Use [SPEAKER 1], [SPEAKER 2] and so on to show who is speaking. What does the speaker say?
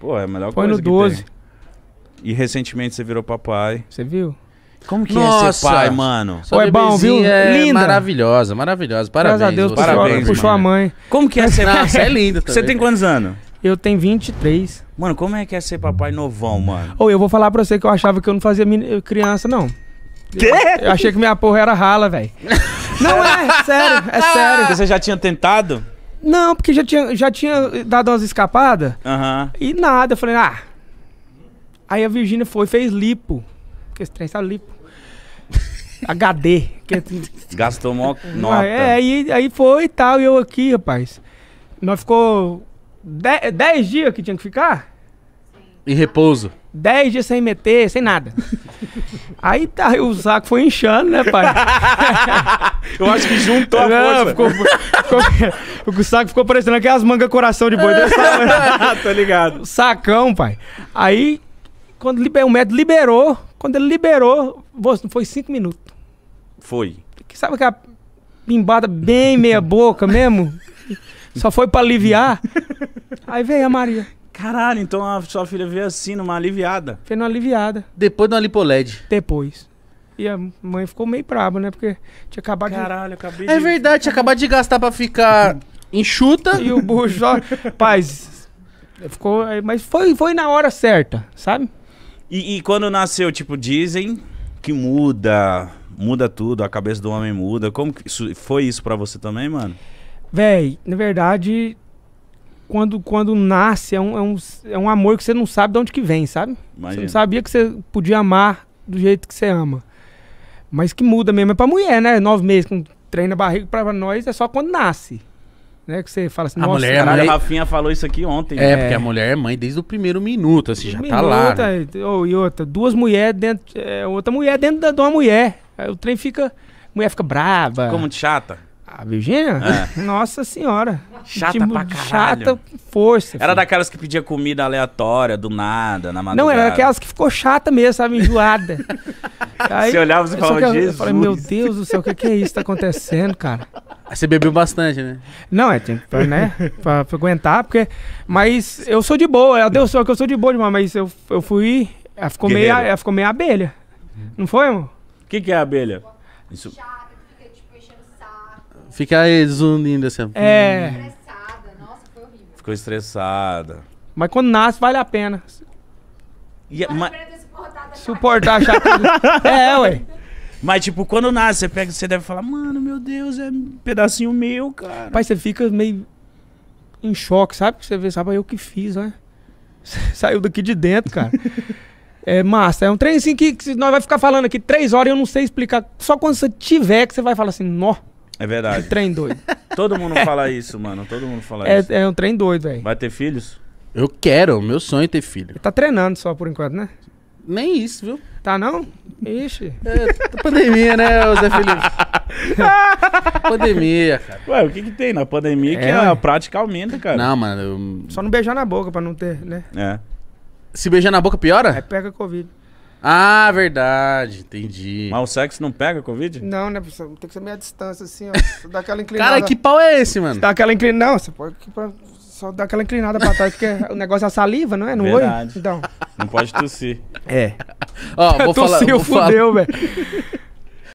[SPEAKER 1] Pô, é a melhor Põe coisa. Foi no 12. E recentemente você virou papai. Você viu? Como que Nossa. é ser pai, mano? Sua é bom, viu? É linda. Maravilhosa, maravilhosa. Parabéns. Graças a Deus, parabéns, puxou a mãe. Como que é ser pai? É você é linda Você tem quantos anos? Eu tenho 23. Mano, como é que é ser papai novão, mano? Ou eu vou falar pra você que eu achava que eu não fazia criança, não. Quê? Eu, eu achei que minha porra era rala, velho. não é, é sério, é ah! sério. Você já tinha tentado? Não, porque já tinha, já tinha dado umas escapadas. Uhum. E nada. Eu falei, ah. Aí a Virgínia foi, fez lipo. Porque esse trem lipo. HD. Que... É Gastou mó nota. É, aí, aí foi e tal. E eu aqui, rapaz. Nós ficou 10 dias que tinha que ficar. Em repouso. 10 dias sem meter, sem nada. Aí tá, o saco foi inchando, né, pai? Eu acho que juntou a Não, ficou, ficou, o saco ficou parecendo aquelas mangas coração de boi. Né? Tô ligado. Sacão, pai. Aí, quando liber, o médico liberou, quando ele liberou, foi cinco minutos. Foi. Sabe aquela bimbada bem meia boca mesmo? Só foi pra aliviar. Aí veio a Maria. Caralho, então a sua filha veio assim, numa aliviada. Foi numa aliviada. Depois de uma lipoled. Depois. E a mãe ficou meio braba, né? Porque tinha acabado Caralho, é de... acabei de... É verdade, tinha acabado de gastar pra ficar enxuta. E o bucho só... Paz, ficou... Mas foi, foi na hora certa, sabe? E, e quando nasceu, tipo, dizem que muda, muda tudo, a cabeça do homem muda. Como que isso, foi isso para você também, mano? Véi, na verdade, quando, quando nasce, é um, é, um, é um amor que você não sabe de onde que vem, sabe? Imagina. Você não sabia que você podia amar do jeito que você ama. Mas que muda mesmo, é pra mulher, né? Nove meses com treino na barriga, pra nós é só quando nasce. Né? Que você fala assim, a é Mulher, caralho, a mulher... Rafinha falou isso aqui ontem. É, né? porque a mulher é mãe desde o primeiro minuto, assim, já minuto, tá lá. Né? Oh, e outra, duas mulheres dentro... É, outra mulher dentro da, de uma mulher. Aí o trem fica... A mulher fica brava. Como chata. A Virgínia? É. Nossa senhora. Chata tipo, pra caralho. Chata, força. Era filho. daquelas que pedia comida aleatória, do nada, na madrugada. Não, era aquelas que ficou chata mesmo, sabe? Enjoada. Aí, você olhava e falava, Jesus. Eu falei, meu Deus do céu, o que, que é isso que tá acontecendo, cara? Aí você bebeu bastante, né? Não, é, tem, para né? pra, pra, aguentar, porque... Mas eu sou de boa, é, Deus só que eu sou de boa demais, mas eu, eu fui... Ela ficou, meio, ela ficou meio abelha. Não foi, amor? O que que é abelha? Isso... Chata aí zunindo assim. É. Ficou estressada. Mas quando nasce, vale a pena. E, é, mas... Suportar a chatinha. é, ué. Mas, tipo, quando nasce, você pega, você deve falar, mano, meu Deus, é um pedacinho meu, cara. Pai, você fica meio em choque, sabe? Você vê, sabe, eu que fiz, né? Saiu daqui de dentro, cara. é massa. É um trem assim que, que nós vai ficar falando aqui três horas e eu não sei explicar. Só quando você tiver que você vai falar assim, nó. É verdade. trem doido. Todo mundo fala isso, mano. Todo mundo fala é, isso. É um trem doido, velho. Vai ter filhos? Eu quero, meu sonho é ter filho. tá treinando só por enquanto, né? Nem isso, viu? Tá não? Ixi. É, tá pandemia, né, Zé Felipe? pandemia, Ué, o que que tem na pandemia é, que a prática aumenta, cara? Não, mano. Eu... Só não beijar na boca pra não ter, né? É. Se beijar na boca piora? É, pega Covid. Ah, verdade, entendi. Mas o sexo não pega Covid? Não, né, professor? Tem que ser meia distância, assim, ó. Só dá aquela inclinada. Cara, que pau é esse, mano? Você dá aquela inclinada. Não, você pode. Só dá aquela inclinada pra trás, porque o negócio é a saliva, não é? No Verdade. Então. Não pode tossir. É. ó, vou Tossiu, falar. eu fudeu, velho.